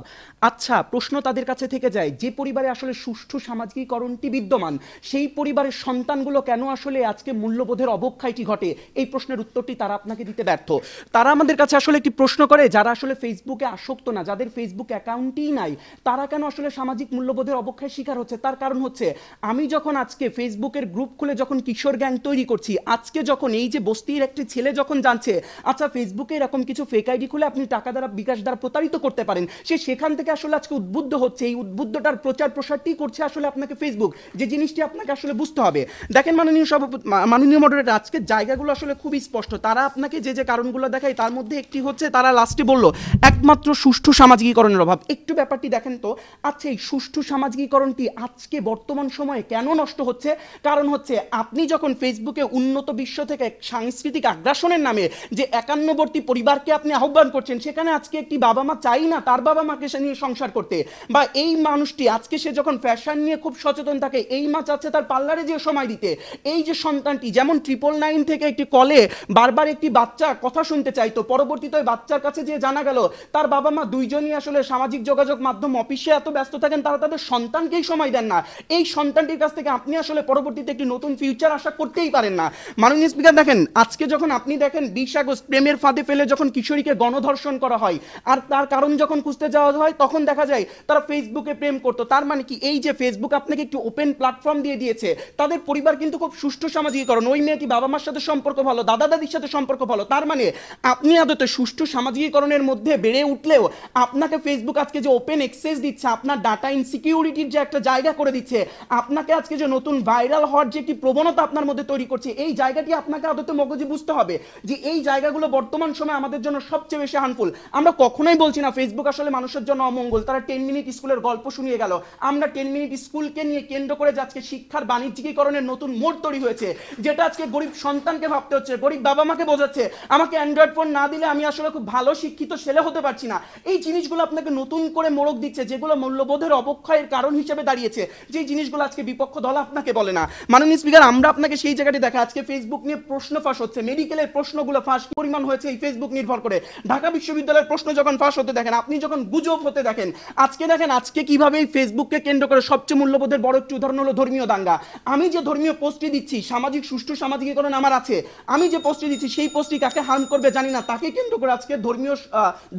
আচ্ছা প্রশ্ন তাদের কাছে থেকে যায় যে পরিবারে আসলে সুষ্ঠু সামাজিকীকরণটি বিদ্যমান সেই পরিবারের সন্তানগুলোকে কেন আসলে আজকে মূল্যবোধের অবক্ষয়টি ঘটে এই প্রশ্নের উত্তরটি তারা আপনাকে দিতে ব্যর্থ তারা আমাদের কাছে আসলে একটি প্রশ্ন করে যারা আসলে ফেসবুকে আসক্ত না যাদের ফেসবুক অ্যাকাউন্টই নাই তারা কেন আসলে সামাজিক মূল্যবোধের অবক্ষয় শিকার হচ্ছে তার কারণ হচ্ছে আমি যখন আজকে ফেসবুকের গ্রুপ খুলে যখন কিশোর গ্যাং তৈরি করছি আজকে যখন এই যে বস্তির একটি ছেলে যখন জানছে আচ্ছা ফেসবুকে এরকম কিছু ফেক আইডি খুলে আপনি টাকা দ্বারা বিকাশ দ্বারা প্রতারিত করতে পারেন সে সেখান থেকে আসলে আজকে উদ্বুদ্ধ হচ্ছে এই উদ্বুদ্ধটার প্রচার প্রসারটি করছে আসলে আপনাকে ফেসবুক যে জিনিসটি আপনাকে আসলে বুঝতে হবে দেখেন দেখেন মাননীয় সভাপতি মাননীয় মডারেটর আজকে জায়গাগুলো আসলে খুবই স্পষ্ট তারা আপনাকে যে যে কারণগুলো দেখায় তার মধ্যে একটি হচ্ছে তারা লাস্টে বলল একমাত্র সুষ্ঠু সামাজিকীকরণের অভাব একটু ব্যাপারটি দেখেন তো আচ্ছা এই সুষ্ঠু সামাজিকীকরণটি আজকে বর্তমান সময়ে কেন নষ্ট হচ্ছে কারণ হচ্ছে আপনি যখন ফেসবুকে উন্নত বিশ্ব থেকে সাংস্কৃতিক আগ্রাসনের নামে যে একান্নবর্তী পরিবারকে আপনি আহ্বান করছেন সেখানে আজকে একটি বাবা মা চাই না তার বাবা মাকে সে নিয়ে সংসার করতে বা এই মানুষটি আজকে সে যখন ফ্যাশন নিয়ে খুব সচেতন থাকে এই মা চাচ্ছে তার পার্লারে যে সময় দিতে এই যে সন্তানটি যেমন ট্রিপল নাইন থেকে একটি কলে বারবার একটি বাচ্চা কথা শুনতে চাইতো পরবর্তীতে ওই বাচ্চার কাছে যে জানা গেল তার বাবা মা দুইজনই আসলে সামাজিক যোগাযোগ মাধ্যম অফিসে এত ব্যস্ত থাকেন তারা তাদের সন্তানকেই সময় দেন না এই সন্তানটির কাছ থেকে আপনি আসলে পরবর্তীতে একটি নতুন ফিউচার আশা করতেই পারেন না মাননীয় স্পিকার দেখেন আজকে যখন আপনি দেখেন বিশ আগস্ট প্রেমের ফাঁদে ফেলে যখন কিশোরীকে গণধর্ষণ করা হয় আর তার কারণ যখন খুঁজতে যাওয়া হয় তখন দেখা যায় তারা ফেসবুকে প্রেম করতো তার মানে কি এই যে ফেসবুক আপনাকে একটি ওপেন প্ল্যাটফর্ম দিয়ে দিয়েছে তাদের পরিবার কিন্তু কিন্তু খুব সুষ্ঠু সামাজিকীকরণ ওই মেয়েটি বাবা মার সাথে সম্পর্ক ভালো দাদা দাদির সাথে সম্পর্ক ভালো তার মানে আপনি আদতে সুষ্ঠু সামাজিকীকরণের মধ্যে বেড়ে উঠলেও আপনাকে ফেসবুক আজকে যে ওপেন এক্সেস দিচ্ছে আপনার ডাটা ইনসিকিউরিটির যে একটা জায়গা করে দিচ্ছে আপনাকে আজকে যে নতুন ভাইরাল হওয়ার যে একটি প্রবণতা আপনার মধ্যে তৈরি করছে এই জায়গাটি আপনাকে আদতে মগজে বুঝতে হবে যে এই জায়গাগুলো বর্তমান সময় আমাদের জন্য সবচেয়ে বেশি হার্মফুল আমরা কখনোই বলছি না ফেসবুক আসলে মানুষের জন্য অমঙ্গল তারা টেন মিনিট স্কুলের গল্প শুনিয়ে গেল আমরা টেন মিনিট স্কুলকে নিয়ে কেন্দ্র করে যাচ্ছে শিক্ষার বাণিজ্যিকীকরণের নতুন মোড় তৈরি হয়েছে যেটা আজকে গরিব সন্তানকে ভাবতে হচ্ছে গরিব বাবা মাকে বোঝাচ্ছে আমাকে অ্যান্ড্রয়েড ফোন না দিলে আমি আসলে খুব ভালো শিক্ষিত ছেলে হতে পারছি না এই জিনিসগুলো আপনাকে নতুন করে মোড়ক দিচ্ছে যেগুলো মূল্যবোধের অবক্ষয়ের কারণ হিসেবে দাঁড়িয়েছে যে জিনিসগুলো আজকে বিপক্ষ দল আপনাকে বলে না মাননীয় স্পিকার আমরা আপনাকে সেই জায়গাটি দেখা আজকে ফেসবুক নিয়ে প্রশ্ন ফাঁস হচ্ছে মেডিকেলের প্রশ্নগুলো ফাঁস পরিমাণ হয়েছে এই ফেসবুক নির্ভর করে ঢাকা বিশ্ববিদ্যালয়ের প্রশ্ন যখন ফাঁস হতে দেখেন আপনি যখন গুজব হতে দেখেন আজকে দেখেন আজকে কিভাবে এই ফেসবুককে কেন্দ্র করে সবচেয়ে মূল্যবোধের বড় একটি উদাহরণ হলো ধর্মীয় দাঙ্গা আমি যে ধর্মীয় পোস্টটি দিচ্ছি সামাজিক সুষ্ঠু সামাজিকীকরণ আমার আছে আমি যে পোস্টে দিচ্ছি সেই পোস্টটি কাকে হার্ম করবে জানি না তাকে কেন্দ্র করে আজকে ধর্মীয়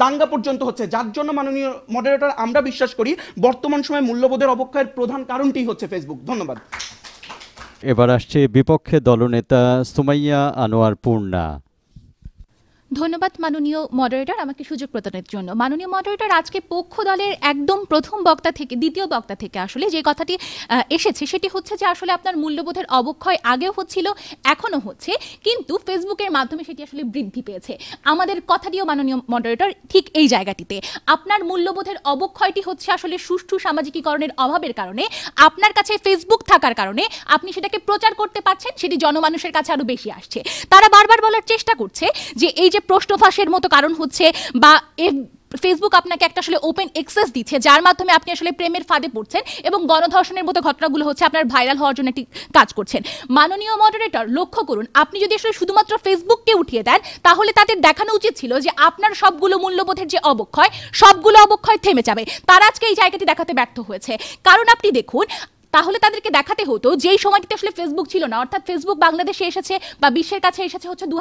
দাঙ্গা পর্যন্ত হচ্ছে যার জন্য মাননীয় মডারেটর আমরা বিশ্বাস করি বর্তমান সময়ে মূল্যবোধের অবক্ষয়ের প্রধান কারণটি হচ্ছে ফেসবুক ধন্যবাদ এবার আসছে বিপক্ষে দলনেতা সুমাইয়া আনোয়ার পূর্ণা ধন্যবাদ মাননীয় মডারেটর আমাকে সুযোগ প্রদানের জন্য মাননীয় মডারেটর আজকে পক্ষ দলের একদম প্রথম বক্তা থেকে দ্বিতীয় বক্তা থেকে আসলে যে কথাটি এসেছে সেটি হচ্ছে যে আসলে আপনার মূল্যবোধের অবক্ষয় আগেও হচ্ছিল এখনও হচ্ছে কিন্তু ফেসবুকের মাধ্যমে সেটি আসলে বৃদ্ধি পেয়েছে আমাদের কথাটিও মাননীয় মডারেটর ঠিক এই জায়গাটিতে আপনার মূল্যবোধের অবক্ষয়টি হচ্ছে আসলে সুষ্ঠু সামাজিকীকরণের অভাবের কারণে আপনার কাছে ফেসবুক থাকার কারণে আপনি সেটাকে প্রচার করতে পারছেন সেটি জনমানুষের কাছে আরও বেশি আসছে তারা বারবার বলার চেষ্টা করছে যে এই যে প্রশ্ন ফাঁসের মতো কারণ হচ্ছে বা ফেসবুক আপনাকে একটা আসলে ওপেন এক্সেস দিচ্ছে যার মাধ্যমে আপনি আসলে প্রেমের ফাঁদে পড়ছেন এবং গণধর্ষণের মতো ঘটনাগুলো হচ্ছে আপনার ভাইরাল হওয়ার জন্য একটি কাজ করছেন মাননীয় মডারেটর লক্ষ্য করুন আপনি যদি আসলে শুধুমাত্র ফেসবুককে উঠিয়ে দেন তাহলে তাদের দেখানো উচিত ছিল যে আপনার সবগুলো মূল্যবোধের যে অবক্ষয় সবগুলো অবক্ষয় থেমে যাবে তারা আজকে এই জায়গাটি দেখাতে ব্যর্থ হয়েছে কারণ আপনি দেখুন তাহলে তাদেরকে দেখাতে হতো যেই সময়টিতে আসলে ফেসবুক ছিল না অর্থাৎ ফেসবুক বাংলাদেশে এসেছে বা বিশ্বের কাছে এসেছে হচ্ছে দু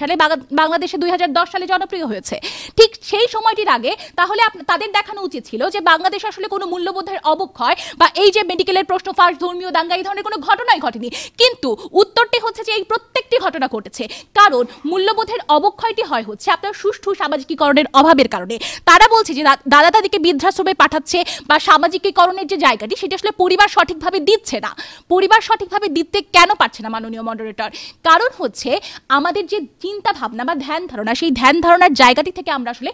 সালে বাংলাদেশে দুই সালে জনপ্রিয় হয়েছে ঠিক সেই সময়টির আগে তাহলে তাদের দেখানো উচিত ছিল যে বাংলাদেশে আসলে কোনো মূল্যবোধের অবক্ষয় বা এই যে মেডিকেলের প্রশ্ন ফার্স্ট ধর্মীয় দাঙ্গা এই ধরনের কোনো ঘটনাই ঘটেনি কিন্তু উত্তরটি হচ্ছে যে এই প্রত্যেকটি ঘটনা ঘটেছে কারণ মূল্যবোধের অবক্ষয়টি হয় হচ্ছে আপনার সুষ্ঠু সামাজিকীকরণের অভাবের কারণে তারা বলছে যে দাদা দাদিকে বৃদ্ধাশ্রমে পাঠাচ্ছে বা সামাজিকীকরণের যে জায়গাটি সেটা আসলে পরিবার সঠিক সঠিকভাবে দিচ্ছে না পরিবার সঠিকভাবে দিতে কেন পারছে না মাননীয় মডারেটর কারণ হচ্ছে আমাদের যে চিন্তা ভাবনা বা ধ্যান ধারণা সেই ধ্যান ধারণার জায়গাটি থেকে আমরা আসলে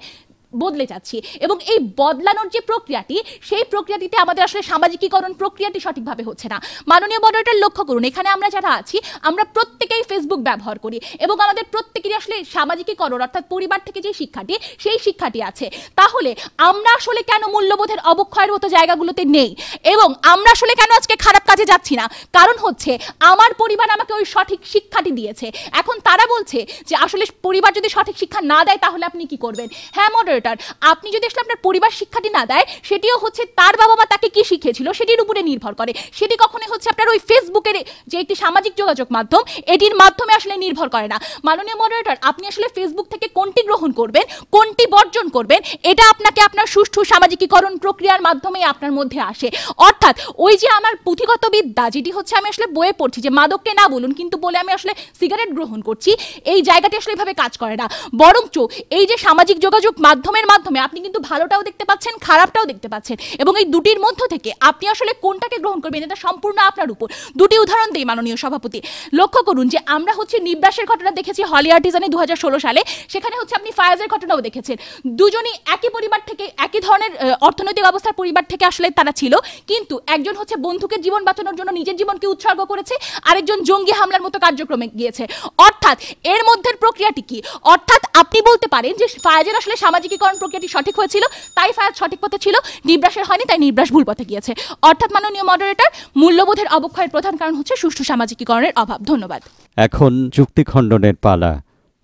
বদলে যাচ্ছি এবং এই বদলানোর যে প্রক্রিয়াটি সেই প্রক্রিয়াটিতে আমাদের আসলে সামাজিকীকরণ প্রক্রিয়াটি সঠিকভাবে হচ্ছে না মাননীয় মডারেটার লক্ষ্য করুন এখানে আমরা যারা আছি আমরা প্রত্যেকেই ফেসবুক ব্যবহার করি এবং আমাদের প্রত্যেকেরই আসলে সামাজিকীকরণ অর্থাৎ পরিবার থেকে যে শিক্ষাটি সেই শিক্ষাটি আছে তাহলে আমরা আসলে কেন মূল্যবোধের অবক্ষয়ের মতো জায়গাগুলোতে নেই এবং আমরা আসলে কেন আজকে খারাপ কাজে যাচ্ছি না কারণ হচ্ছে আমার পরিবার আমাকে ওই সঠিক শিক্ষাটি দিয়েছে এখন তারা বলছে যে আসলে পরিবার যদি সঠিক শিক্ষা না দেয় তাহলে আপনি কি করবেন হ্যাঁ মডারেট এক্সপ্লোরেটার আপনি যদি আসলে আপনার পরিবার শিক্ষাটি না দেয় সেটিও হচ্ছে তার বাবা মা তাকে কি শিখিয়েছিল সেটির উপরে নির্ভর করে সেটি কখনো হচ্ছে আপনার ওই ফেসবুকের যে একটি সামাজিক যোগাযোগ মাধ্যম এটির মাধ্যমে আসলে নির্ভর করে না মাননীয় মডারেটর আপনি আসলে ফেসবুক থেকে কোনটি গ্রহণ করবেন কোনটি বর্জন করবেন এটা আপনাকে আপনার সুষ্ঠু সামাজিকীকরণ প্রক্রিয়ার মাধ্যমেই আপনার মধ্যে আসে অর্থাৎ ওই যে আমার পুঁথিগত বিদ্যা যেটি হচ্ছে আমি আসলে বয়ে পড়ছি যে মাদককে না বলুন কিন্তু বলে আমি আসলে সিগারেট গ্রহণ করছি এই জায়গাটি আসলে এভাবে কাজ করে না বরঞ্চ এই যে সামাজিক যোগাযোগ মাধ্যম মাধ্যমের মাধ্যমে আপনি কিন্তু ভালোটাও দেখতে পাচ্ছেন খারাপটাও দেখতে পাচ্ছেন এবং এই দুটির মধ্য থেকে আপনি আসলে কোনটাকে গ্রহণ করবেন এটা সম্পূর্ণ আপনার উপর দুটি উদাহরণ দিই মাননীয় সভাপতি লক্ষ্য করুন যে আমরা হচ্ছে নিব্রাসের ঘটনা দেখেছি হলি আর্টিজানে দু সালে সেখানে হচ্ছে আপনি ফায়াজের ঘটনাও দেখেছেন দুজনই একই পরিবার থেকে একই ধরনের অর্থনৈতিক অবস্থার পরিবার থেকে আসলে তারা ছিল কিন্তু একজন হচ্ছে বন্ধুকে জীবন বাঁচানোর জন্য নিজের জীবনকে উৎসর্গ করেছে আরেকজন জঙ্গি হামলার মতো কার্যক্রমে গিয়েছে অর্থাৎ এর মধ্যের প্রক্রিয়াটি কি অর্থাৎ আপনি বলতে পারেন যে ফায়াজের আসলে সামাজিক সমীকরণ প্রক্রিয়াটি সঠিক হয়েছিল তাই ফায়াত সঠিক পথে ছিল নিব্রাসের হয়নি তাই নিব্রাস ভুল পথে গিয়েছে অর্থাৎ মাননীয় মডারেটর মূল্যবোধের অবক্ষয়ের প্রধান কারণ হচ্ছে সুষ্ঠু সামাজিকীকরণের অভাব ধন্যবাদ এখন চুক্তি খণ্ডনের পালা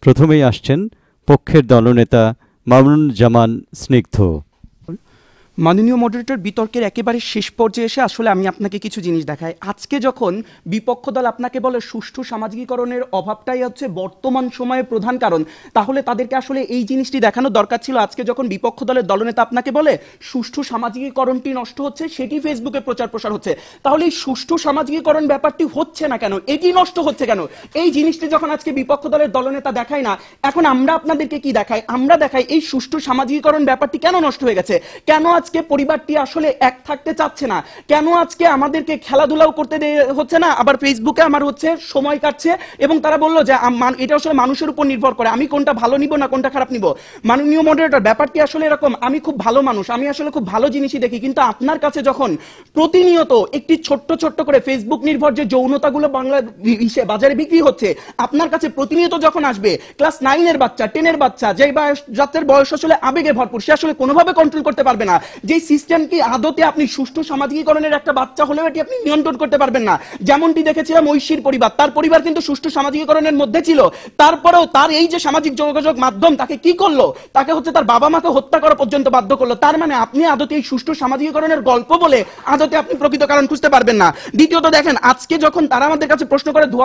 প্রথমেই আসছেন পক্ষের দলনেতা মামুন জামান স্নিগ্ধ মাননীয় মডারেটর বিতর্কের একেবারে শেষ পর্যায়ে এসে আসলে আমি আপনাকে কিছু জিনিস দেখাই আজকে যখন বিপক্ষ দল আপনাকে বলে সুষ্ঠু সামাজিকীকরণের অভাবটাই হচ্ছে বর্তমান সময়ে প্রধান কারণ তাহলে তাদেরকে আসলে এই জিনিসটি দেখানো দরকার ছিল আজকে যখন বিপক্ষ দলের দলনেতা আপনাকে বলে সুষ্ঠু সামাজিকীকরণটি নষ্ট হচ্ছে সেটি ফেসবুকে প্রচার প্রসার হচ্ছে তাহলে এই সুষ্ঠু সামাজিকীকরণ ব্যাপারটি হচ্ছে না কেন এটি নষ্ট হচ্ছে কেন এই জিনিসটি যখন আজকে বিপক্ষ দলের দলনেতা দেখায় না এখন আমরা আপনাদেরকে কি দেখাই আমরা দেখাই এই সুষ্ঠু সামাজিকীকরণ ব্যাপারটি কেন নষ্ট হয়ে গেছে কেন আজ আজকে পরিবারটি আসলে এক থাকতে চাচ্ছে না কেন আজকে আমাদেরকে খেলাধুলাও করতে হচ্ছে না আবার ফেসবুকে আমার হচ্ছে সময় কাটছে এবং তারা বললো যে এটা আসলে মানুষের উপর নির্ভর করে আমি কোনটা ভালো নিব না কোনটা খারাপ নিব মাননীয় মডারেটর ব্যাপারটি আসলে এরকম আমি খুব ভালো মানুষ আমি আসলে খুব ভালো জিনিসই দেখি কিন্তু আপনার কাছে যখন প্রতিনিয়ত একটি ছোট্ট ছোট্ট করে ফেসবুক নির্ভর যে যৌনতাগুলো বাংলা বাজারে বিক্রি হচ্ছে আপনার কাছে প্রতিনিয়ত যখন আসবে ক্লাস নাইনের বাচ্চা টেনের বাচ্চা যে বয়স বাচ্চার বয়স আসলে আবেগে ভরপুর সে আসলে কোনোভাবে কন্ট্রোল করতে পারবে না যে সিস্টেমকে আদতে আপনি সুষ্ঠু সামাজিকীকরণের একটা বাচ্চা হলেও এটি আপনি নিয়ন্ত্রণ করতে পারবেন না যেমনটি দেখেছিলাম ঐশীর পরিবার তার পরিবার কিন্তু সুষ্ঠু সামাজিকীকরণের মধ্যে ছিল তারপরেও তার এই যে সামাজিক যোগাযোগ মাধ্যম তাকে কি করলো তাকে হচ্ছে তার বাবা মাকে হত্যা করা পর্যন্ত বাধ্য করলো তার মানে আপনি আদতে এই সুষ্ঠু সামাজিকীকরণের গল্প বলে আদতে আপনি প্রকৃত কারণ খুঁজতে পারবেন না দ্বিতীয়ত দেখেন আজকে যখন তারা আমাদের কাছে প্রশ্ন করে দু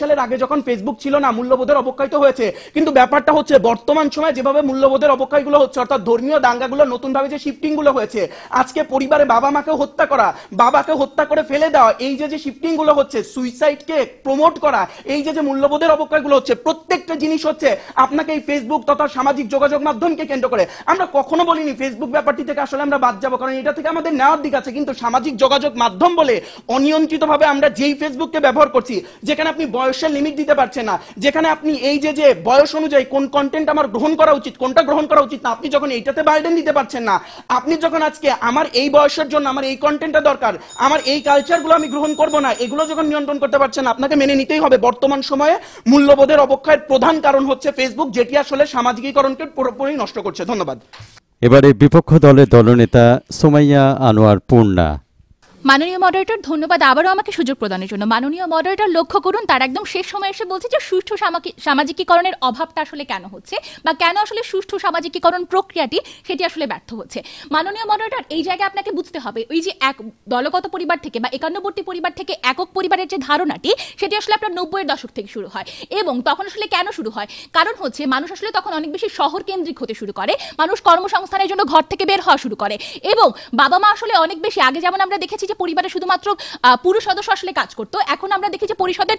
সালের আগে যখন ফেসবুক ছিল না মূল্যবোধের অবক্ষয়িত হয়েছে কিন্তু ব্যাপারটা হচ্ছে বর্তমান সময় যেভাবে মূল্যবোধের অবক্ষয়গুলো হচ্ছে অর্থাৎ ধর্মীয় দাঙ্গাগুলো নতুনভাবে যে শিফটিংগুলো হয়েছে আজকে পরিবারে বাবা মাকে হত্যা করা বাবাকে হত্যা করে ফেলে দেওয়া এই যে যে শিফটিং গুলো হচ্ছে সুইসাইডকে প্রমোট করা এই যে যে মূল্যবোধের গুলো হচ্ছে প্রত্যেকটা জিনিস হচ্ছে আপনাকে এই ফেসবুক তথা সামাজিক যোগাযোগ মাধ্যমকে কেন্দ্র করে আমরা কখনো বলিনি ফেসবুক ব্যাপারটি থেকে আসলে আমরা বাদ যাবো কারণ এটা থেকে আমাদের নেওয়ার দিক আছে কিন্তু সামাজিক যোগাযোগ মাধ্যম বলে অনিয়ন্ত্রিত ভাবে আমরা যেই ফেসবুককে ব্যবহার করছি যেখানে আপনি বয়সের লিমিট দিতে পারছেন না যেখানে আপনি এই যে যে বয়স অনুযায়ী কোন কন্টেন্ট আমার গ্রহণ করা উচিত কোনটা গ্রহণ করা উচিত না আপনি যখন এইটাতে বাইডেন দিতে পারছেন না আপনি যখন আজকে আমার এই বয়সের জন্য আমার এই কন্টেন্টটা দরকার আমার এই কালচারগুলো আমি গ্রহণ করব না এগুলো যখন নিয়ন্ত্রণ করতে পারছেন আপনাকে মেনে নিতেই হবে বর্তমান সময়ে মূল্যবোধের অবক্ষয়ের প্রধান কারণ হচ্ছে ফেসবুক যেটি আসলে সামাজিকীকরণকে পুরোপুরি নষ্ট করছে ধন্যবাদ এবারে বিপক্ষ দলের দলনেতা সোমাইয়া আনোয়ার পূর্ণা মাননীয় মডারেটর ধন্যবাদ আবারও আমাকে সুযোগ প্রদানের জন্য মাননীয় মডারেটর লক্ষ্য করুন তার একদম শেষ সময় এসে বলছে যে সুষ্ঠু সামাজিকীকরণের অভাবটা আসলে কেন হচ্ছে বা কেন আসলে সুষ্ঠু সামাজিকীকরণ প্রক্রিয়াটি সেটি আসলে ব্যর্থ হচ্ছে মাননীয় মডারেটর এই জায়গায় আপনাকে বুঝতে হবে ওই যে এক দলগত পরিবার থেকে বা একান্নবর্তী পরিবার থেকে একক পরিবারের যে ধারণাটি সেটি আসলে আপনার নব্বইয়ের দশক থেকে শুরু হয় এবং তখন আসলে কেন শুরু হয় কারণ হচ্ছে মানুষ আসলে তখন অনেক বেশি শহর কেন্দ্রিক হতে শুরু করে মানুষ কর্মসংস্থানের জন্য ঘর থেকে বের হওয়া শুরু করে এবং বাবা মা আসলে অনেক বেশি আগে যেমন আমরা দেখেছি যে পরিবারে শুধুমাত্র পুরুষ সদস্য আসলে কাজ করতো এখন আমরা দেখি যে পরিষদের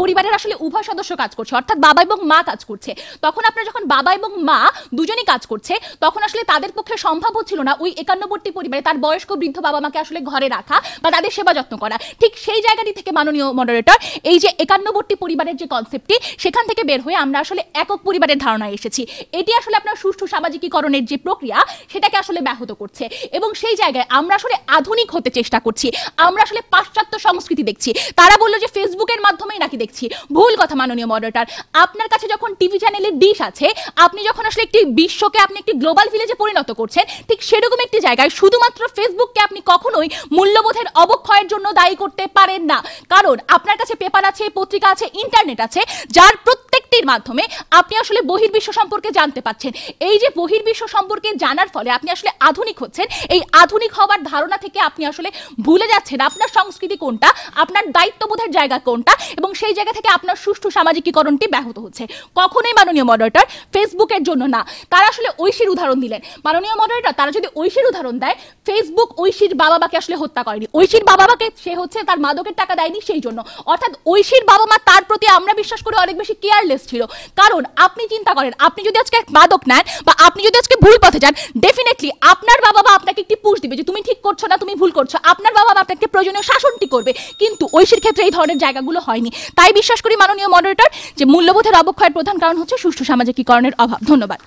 পরিবারের আসলে উভয় সদস্য কাজ করছে অর্থাৎ বাবা এবং মা কাজ করছে তখন আপনার যখন বাবা এবং মা দুজনই কাজ করছে তখন আসলে তাদের পক্ষে সম্ভব হচ্ছিল না ওই একান্নবর্তী পরিবারে তার বয়স্ক বৃদ্ধ বাবা মাকে আসলে ঘরে রাখা বা তাদের সেবা যত্ন করা ঠিক সেই জায়গাটি থেকে মাননীয় মডারেটর এই যে একান্নবর্তী পরিবারের যে কনসেপ্টটি সেখান থেকে বের হয়ে আমরা আসলে একক পরিবারের ধারণায় এসেছি এটি আসলে আপনার সুষ্ঠু সামাজিকীকরণের যে প্রক্রিয়া সেটাকে আসলে ব্যাহত করছে এবং সেই জায়গায় আমরা আসলে আধুনিক হতে করতে চেষ্টা করছি আমরা আসলে পাশ্চাত্য সংস্কৃতি দেখছি তারা বললো যে ফেসবুকের মাধ্যমেই নাকি দেখছি ভুল কথা মাননীয় মডারেটার আপনার কাছে যখন টিভি চ্যানেলের ডিশ আছে আপনি যখন আসলে একটি বিশ্বকে আপনি একটি গ্লোবাল ভিলেজে পরিণত করছেন ঠিক সেরকম একটি জায়গায় শুধুমাত্র ফেসবুককে আপনি কখনোই মূল্যবোধের অবক্ষয়ের জন্য দায়ী করতে পারেন না কারণ আপনার কাছে পেপার আছে পত্রিকা আছে ইন্টারনেট আছে যার প্রত্যেকটির মাধ্যমে আপনি আসলে বহির্বিশ্ব সম্পর্কে জানতে পাচ্ছেন এই যে বহির্বিশ্ব সম্পর্কে জানার ফলে আপনি আসলে আধুনিক হচ্ছেন এই আধুনিক হওয়ার ধারণা থেকে আপনি আসলে আসলে ভুলে যাচ্ছেন আপনার সংস্কৃতি কোনটা আপনার দায়িত্ববোধের জায়গা কোনটা এবং সেই জায়গা থেকে আপনার সুষ্ঠু সামাজিকীকরণটি ব্যাহত হচ্ছে কখনোই মাননীয় মডারেটার ফেসবুকের জন্য না তারা আসলে ঐশীর উদাহরণ দিলেন মাননীয় মডারেটার তারা যদি ঐশীর উদাহরণ দেয় ফেসবুক ঐশীর বাবা মাকে আসলে হত্যা করেনি ঐশীর বাবা মাকে সে হচ্ছে তার মাদকের টাকা দেয়নি সেই জন্য অর্থাৎ ঐশীর বাবা মা তার প্রতি আমরা বিশ্বাস করি অনেক বেশি কেয়ারলেস ছিল কারণ আপনি চিন্তা করেন আপনি যদি আজকে মাদক নেন বা আপনি যদি আজকে ভুল পথে যান ডেফিনেটলি আপনার বাবা মা আপনাকে একটি পুশ দিবে যে তুমি ঠিক করছো না তুমি ভুল করছো করছো আপনার বাবা আপনাকে প্রয়োজনীয় শাসনটি করবে কিন্তু ঐশীর ক্ষেত্রে এই ধরনের জায়গাগুলো হয়নি তাই বিশ্বাস করি মাননীয় মডারেটর যে মূল্যবোধের অবক্ষয়ের প্রধান কারণ হচ্ছে সুষ্ঠু সামাজিকীকরণের অভাব ধন্যবাদ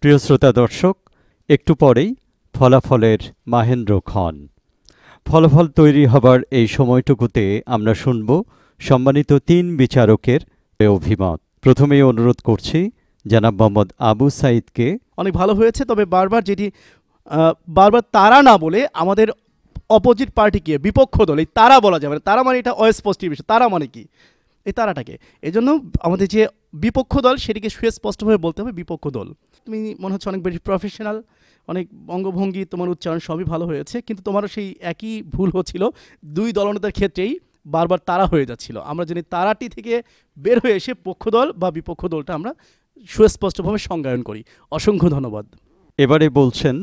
প্রিয় শ্রোতা দর্শক একটু পরেই ফলাফলের মাহেন্দ্র খন ফলাফল তৈরি হবার এই সময়টুকুতে আমরা শুনব সম্মানিত তিন বিচারকের অভিমত প্রথমেই অনুরোধ করছি জানাব মোহাম্মদ আবু সাইদকে অনেক ভালো হয়েছে তবে বারবার যেটি বারবার তারা না বলে আমাদের অপোজিট পার্টিকে বিপক্ষ দল এই তারা বলা যাবে মানে তারা মানে এটা অস্পষ্টির বিষয় তারা মানে কি এই তারাটাকে এজন্য আমাদের যে বিপক্ষ দল সেটিকে সুস্পষ্টভাবে বলতে হবে বিপক্ষ দল তুমি মনে হচ্ছে অনেক বেশি প্রফেশনাল অনেক অঙ্গভঙ্গি তোমার উচ্চারণ সবই ভালো হয়েছে কিন্তু তোমারও সেই একই ভুল হচ্ছিল দুই দলনেতার ক্ষেত্রেই বারবার তারা হয়ে যাচ্ছিল আমরা জানি তারাটি থেকে বের হয়ে এসে পক্ষ দল বা বিপক্ষ দলটা আমরা সুস্পষ্টভাবে সংজ্ঞায়ন করি অসংখ্য ধন্যবাদ এবারে বলছেন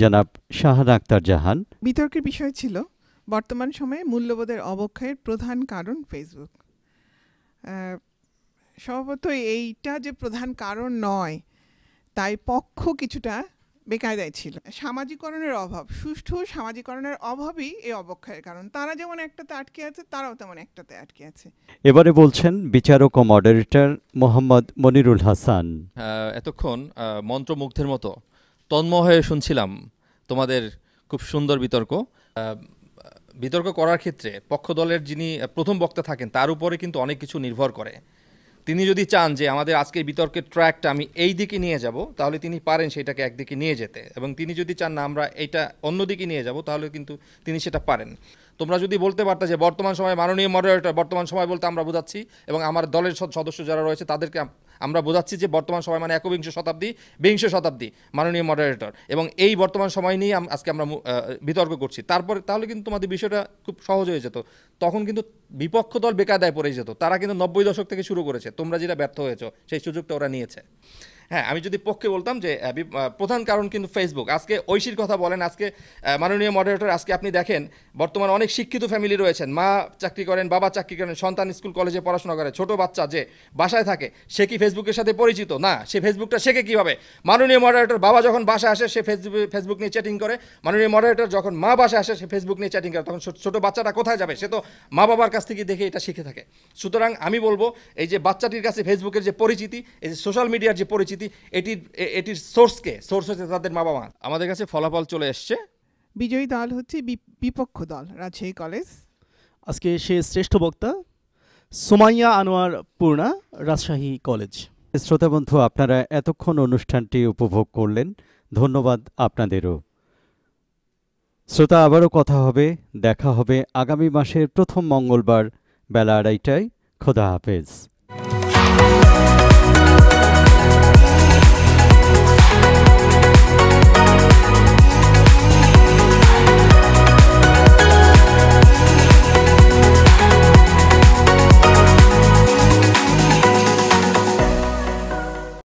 জনাব শাহাদ আক্তার জাহান বিতর্কের বিষয় ছিল বর্তমান সময়ে মূল্যবোধের অবক্ষয়ের প্রধান কারণ ফেসবুক সম্ভবত এইটা যে প্রধান কারণ নয় তাই পক্ষ কিছুটা বেকায়দায় ছিল সামাজিকরণের অভাব সুষ্ঠু সামাজিকরণের অভাবই এই অবক্ষয়ের কারণ তারা যেমন একটাতে আটকে আছে তারাও তেমন একটাতে আটকে আছে এবারে বলছেন বিচারক ও মডারেটর মোহাম্মদ মনিরুল হাসান এতক্ষণ মন্ত্রমুগ্ধের মতো তন্ময় হয়ে শুনছিলাম তোমাদের খুব সুন্দর বিতর্ক বিতর্ক করার ক্ষেত্রে পক্ষ দলের যিনি প্রথম বক্তা থাকেন তার উপরে কিন্তু অনেক কিছু নির্ভর করে তিনি যদি চান যে আমাদের আজকের বিতর্কের ট্র্যাকটা আমি এই দিকে নিয়ে যাব তাহলে তিনি পারেন সেটাকে একদিকে নিয়ে যেতে এবং তিনি যদি চান না আমরা এটা অন্যদিকে নিয়ে যাব তাহলে কিন্তু তিনি সেটা পারেন তোমরা যদি বলতে পারতে যে বর্তমান সময় মাননীয় মডারেটর বর্তমান সময় বলতে আমরা বোঝাচ্ছি এবং আমার দলের সদস্য যারা রয়েছে তাদেরকে আমরা বোঝাচ্ছি যে বর্তমান সময় মানে একবিংশ শতাব্দী বিংশ শতাব্দী মাননীয় মডারেটর এবং এই বর্তমান সময় নিয়ে আজকে আমরা বিতর্ক করছি তারপরে তাহলে কিন্তু তোমাদের বিষয়টা খুব সহজ হয়ে যেত তখন কিন্তু বিপক্ষ দল বেকায়দায় পড়ে যেত তারা কিন্তু নব্বই দশক থেকে শুরু করেছে তোমরা যেটা ব্যর্থ হয়েছ সেই সুযোগটা ওরা নিয়েছে হ্যাঁ আমি যদি পক্ষে বলতাম যে প্রধান কারণ কিন্তু ফেসবুক আজকে ঐশীর কথা বলেন আজকে মাননীয় মডারেটর আজকে আপনি দেখেন বর্তমানে অনেক শিক্ষিত ফ্যামিলি রয়েছেন মা চাকরি করেন বাবা চাকরি করেন সন্তান স্কুল কলেজে পড়াশোনা করে ছোট বাচ্চা যে বাসায় থাকে সে কি ফেসবুকের সাথে পরিচিত না সে ফেসবুকটা শেখে কীভাবে মাননীয় মডারেটর বাবা যখন বাসায় আসে সে ফেসবুক ফেসবুক নিয়ে চ্যাটিং করে মাননীয় মডারেটর যখন মা বাসায় আসে সে ফেসবুক নিয়ে চ্যাটিং করে তখন ছোট বাচ্চাটা কোথায় যাবে সে তো মা বাবার কাছ থেকে দেখে এটা শিখে থাকে সুতরাং আমি বলবো এই যে বাচ্চাটির কাছে ফেসবুকের যে পরিচিতি এই যে সোশ্যাল মিডিয়ার যে পরিচিতি পরিস্থিতি এটির এটির সোর্সকে সোর্স হচ্ছে তাদের মা বাবা আমাদের কাছে ফলাফল চলে এসছে বিজয়ী দল হচ্ছে বিপক্ষ দল রাজশাহী কলেজ আজকে সে শ্রেষ্ঠ বক্তা সোমাইয়া আনোয়ার পূর্ণা রাজশাহী কলেজ শ্রোতা বন্ধু আপনারা এতক্ষণ অনুষ্ঠানটি উপভোগ করলেন ধন্যবাদ আপনাদেরও শ্রোতা আবারও কথা হবে দেখা হবে আগামী মাসের প্রথম মঙ্গলবার বেলা আড়াইটায় খোদা হাফেজ